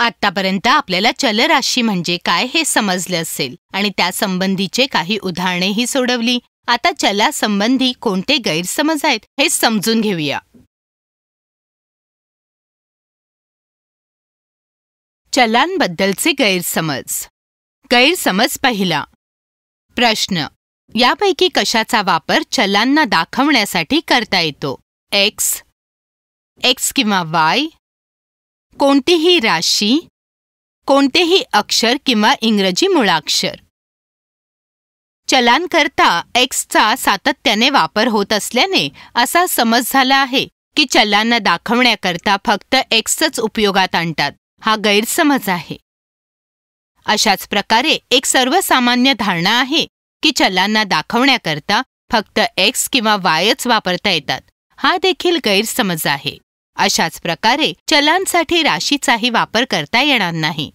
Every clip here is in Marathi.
आतापर्यंत आपल्याला चलराशी म्हणजे काय हे समजले असेल आणि त्यासंबंधीचे काही उदाहरणेही सोडवली आता चलासंबंधी कोणते गैरसमज आहेत हे समजून घेऊया चलांबद्दलचे गैरसमज गैरसमज पहिला प्रश्न यापैकी कशाचा वापर चलांना दाखवण्यासाठी करता येतो एक्स एक्स किंवा वाय कोणतीही राशी कोणतेही अक्षर किंवा इंग्रजी मुळाक्षर चलांकरता एक्सचा सातत्याने वापर होत असल्याने असा समज झाला आहे की चलांना दाखवण्याकरता फक्त एक्सच उपयोगात आणतात हा गैरसमज आहे अशाच प्रकारे एक सर्वसामान्य धारणा आहे की चलांना दाखवण्याकरता फक्त एक्स किंवा वायच वापरता येतात हा देखील गैरसमज आहे अशाच प्रकारे चलांसाठी राशीचाही वापर करता येणार नाही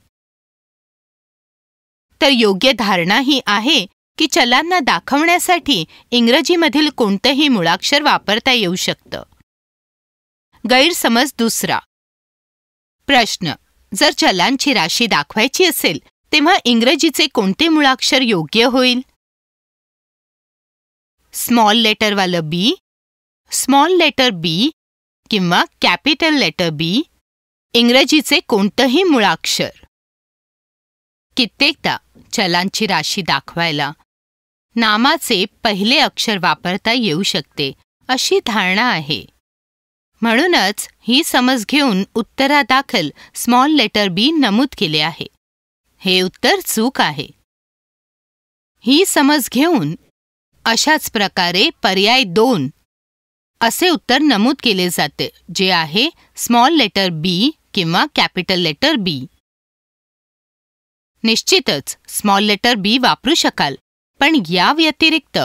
तर योग्य धारणा ही आहे की चलांना दाखवण्यासाठी इंग्रजीमधील कोणतंही मुळाक्षर वापरता येऊ शकतं गैरसमज दुसरा प्रश्न जर चलांची राशी दाखवायची असेल तेव्हा इंग्रजीचे कोणते मुळाक्षर योग्य होईल स्मॉल लेटरवालं बी स्मॉल लेटर बी किंवा कॅपिटल लेटर बी इंग्रजीचे कोणतंही मुळाक्षर कित्येकदा चलांची राशी दाखवायला नामाचे पहिले अक्षर वापरता येऊ शकते अशी धारणा आहे म्हणूनच ही समज घेऊन उत्तरादाखल स्मॉल लेटर बी नमूद केले आहे हे उत्तर चूक आहे ही समज घेऊन अशाच प्रकारे पर्याय दोन असे उत्तर नमूद केले जाते जे आहे स्मॉल लेटर बी किंवा कॅपिटल लेटर बी निश्चितच स्मॉल लेटर बी वापरू शकाल पण या व्यतिरिक्त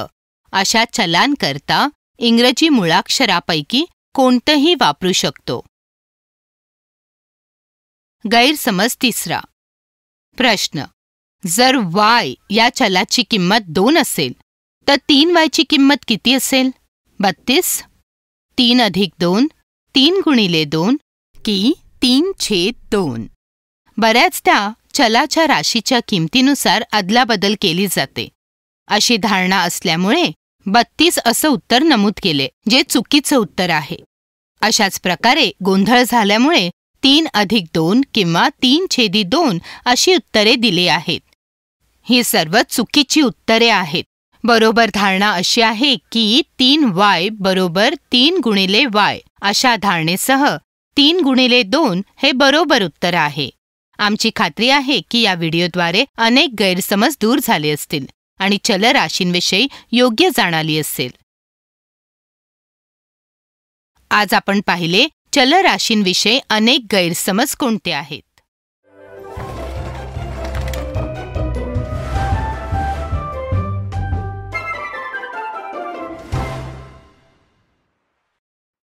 अशा चलांकरता इंग्रजी मुळाक्षरापैकी कोणतंही वापरू शकतो गैरसमज तिसरा प्रश्न जर वाय या चलाची किंमत दोन असेल तर तीन वायची किंमत किती असेल बत्तीस तीन अधिक दोन तीन गुणिले दोन की तीन छेद दोन बऱ्याचदा चलाच्या राशीच्या किमतीनुसार अदलाबदल केली जाते अशी धारणा असल्यामुळे बत्तीस असं उत्तर नमूद केले जे चुकीचं उत्तर आहे अशाच प्रकारे गोंधळ झाल्यामुळे तीन अधिक दोन किंवा तीन छेदी दोन अशी उत्तरे दिली आहेत ही सर्व चुकीची उत्तरे आहेत बरोबर धारणा अशी आहे की तीन वाय बरोबर तीन गुणिले वाय अशा धारणेसह तीन गुणिले दोन हे बरोबर उत्तर आहे आमची खात्री आहे की या व्हिडिओद्वारे अनेक गैरसमज दूर झाले असतील आणि चल राशींविषयी योग्य जाणाली असेल आज आपण पाहिले चल राशींविषयी अनेक गैरसमज कोणते आहेत